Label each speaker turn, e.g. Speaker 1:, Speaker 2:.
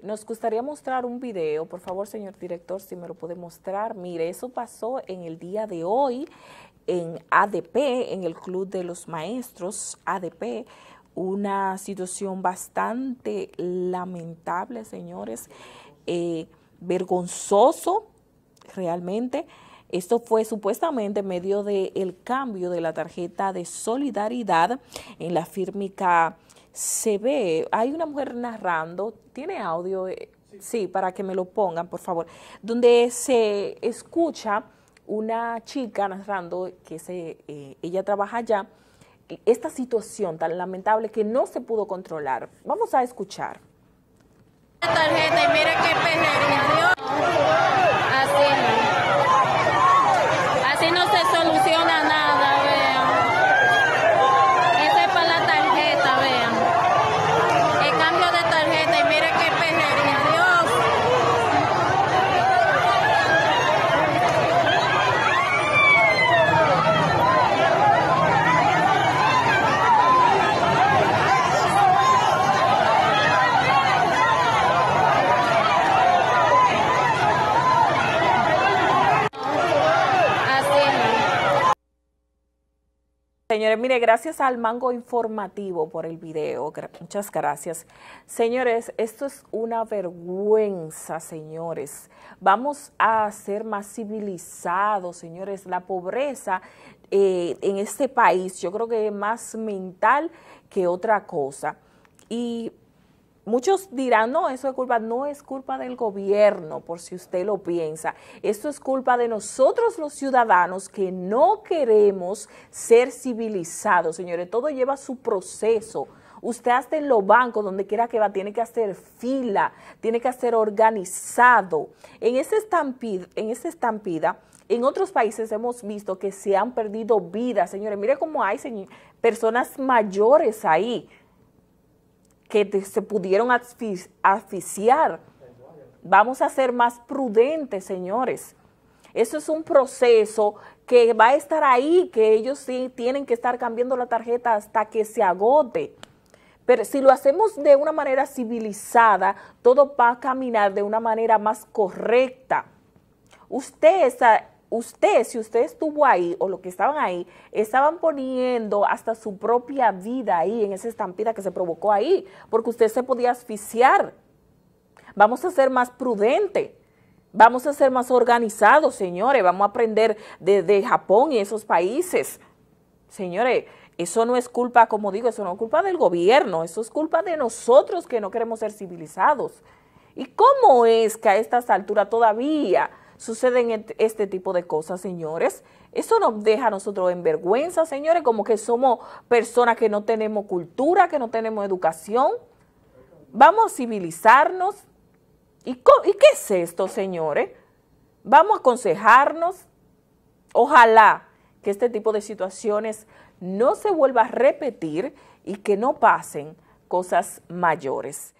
Speaker 1: Nos gustaría mostrar un video, por favor, señor director, si me lo puede mostrar. Mire, eso pasó en el día de hoy en ADP, en el Club de los Maestros ADP, una situación bastante lamentable, señores, eh, vergonzoso realmente. Esto fue supuestamente medio del cambio de la tarjeta de solidaridad en la fírmica se ve, hay una mujer narrando, tiene audio, eh, sí. para que me lo pongan, por favor, donde se escucha una chica narrando que se, eh, ella trabaja allá, esta situación tan lamentable que no se pudo controlar. Vamos a escuchar. Señores, mire, gracias al Mango Informativo por el video. Muchas gracias. Señores, esto es una vergüenza, señores. Vamos a ser más civilizados, señores. La pobreza eh, en este país, yo creo que es más mental que otra cosa. Y Muchos dirán, no, eso es culpa, no es culpa del gobierno, por si usted lo piensa. Esto es culpa de nosotros los ciudadanos que no queremos ser civilizados, señores. Todo lleva su proceso. Usted hasta en los bancos, donde quiera que va, tiene que hacer fila, tiene que hacer organizado. En esta estampida, en esa estampida en otros países hemos visto que se han perdido vidas, señores. Mire cómo hay personas mayores ahí que se pudieron asfixiar. Vamos a ser más prudentes, señores. Eso es un proceso que va a estar ahí, que ellos sí tienen que estar cambiando la tarjeta hasta que se agote. Pero si lo hacemos de una manera civilizada, todo va a caminar de una manera más correcta. Usted, usted, si usted estuvo ahí o lo que estaban ahí, estaban poniendo hasta su propia vida ahí en esa estampida que se provocó ahí, porque usted se podía asfixiar. Vamos a ser más prudente, Vamos a ser más organizados, señores. Vamos a aprender de, de Japón y esos países. Señores, eso no es culpa, como digo, eso no es culpa del gobierno, eso es culpa de nosotros que no queremos ser civilizados. ¿Y cómo es que a estas alturas todavía suceden este tipo de cosas, señores. Eso nos deja a nosotros en vergüenza, señores, como que somos personas que no tenemos cultura, que no tenemos educación. Vamos a civilizarnos. ¿Y, y qué es esto, señores? Vamos a aconsejarnos. Ojalá que este tipo de situaciones no se vuelva a repetir y que no pasen cosas mayores.